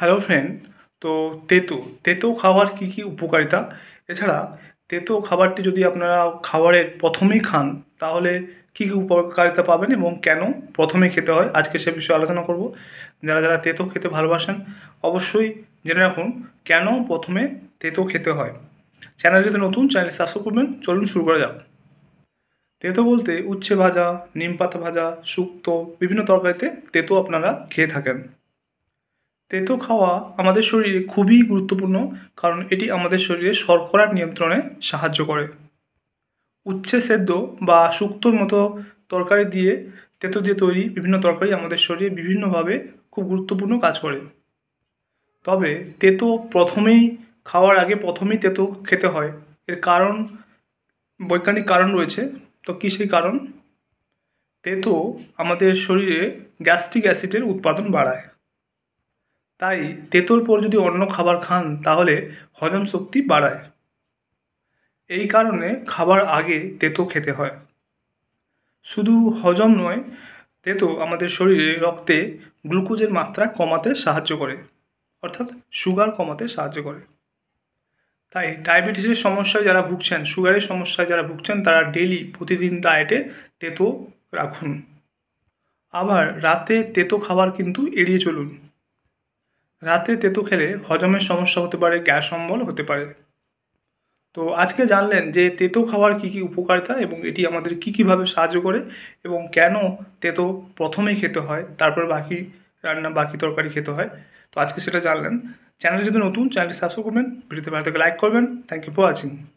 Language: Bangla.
হ্যালো ফ্রেন্ড তো তেঁতো তেঁতো খাওয়ার কী কী উপকারিতা এছাড়া তেঁতো খাবারটি যদি আপনারা খাবারের প্রথমেই খান তাহলে কী কী উপকারিতা পাবেন এবং কেন প্রথমে খেতে হয় আজকে সে বিষয়ে আলোচনা করব যারা যারা তেঁতো খেতে ভালোবাসেন অবশ্যই জেনে রাখুন কেন প্রথমে তেঁতো খেতে হয় চ্যানেল যদি নতুন চ্যানেল সাবস্ক্রাইব করবেন চলুন শুরু করা যাক তেঁতো বলতে উচ্ছে ভাজা নিম পাতা ভাজা শুক্ত বিভিন্ন তরকারিতে তেঁতো আপনারা খেয়ে থাকেন তেতো খাওয়া আমাদের শরীরে খুবই গুরুত্বপূর্ণ কারণ এটি আমাদের শরীরে শর্করার নিয়ন্ত্রণে সাহায্য করে উচ্ছে সেদ্ধ বা শুক্তর মতো তরকারি দিয়ে তেতো দিয়ে তৈরি বিভিন্ন তরকারি আমাদের শরীরে বিভিন্নভাবে খুব গুরুত্বপূর্ণ কাজ করে তবে তেতো প্রথমেই খাওয়ার আগে প্রথমেই তেতো খেতে হয় এর কারণ বৈজ্ঞানিক কারণ রয়েছে তো কী সেই কারণ তেতো আমাদের শরীরে গ্যাস্ট্রিক অ্যাসিডের উৎপাদন বাড়ায় তাই তেঁতোর পর যদি অন্য খাবার খান তাহলে হজম শক্তি বাড়ায় এই কারণে খাবার আগে তেঁতো খেতে হয় শুধু হজম নয় তেঁতো আমাদের শরীরে রক্তে গ্লুকোজের মাত্রা কমাতে সাহায্য করে অর্থাৎ সুগার কমাতে সাহায্য করে তাই ডায়াবেটিসের সমস্যায় যারা ভুগছেন সুগারের সমস্যায় যারা ভুগছেন তারা ডেলি প্রতিদিন ডায়েটে তেঁতো রাখুন আবার রাতে তেঁতো খাবার কিন্তু এড়িয়ে চলুন রাতে তেঁতো খেলে হজমের সমস্যা হতে পারে গ্যাস অম্বল হতে পারে তো আজকে জানলেন যে তেঁতো খাওয়ার কী কী উপকারিতা এবং এটি আমাদের কী কীভাবে সাহায্য করে এবং কেন তেঁতো প্রথমে খেতে হয় তারপর বাকি রান্না বাকি তরকারি খেতে হয় তো আজকে সেটা জানলেন চ্যানেল যদি নতুন চ্যানেলটি সাবস্ক্রাইব করবেন ভিডিওতে ভালো লাইক করবেন থ্যাংক ইউ ফর ওয়াচিং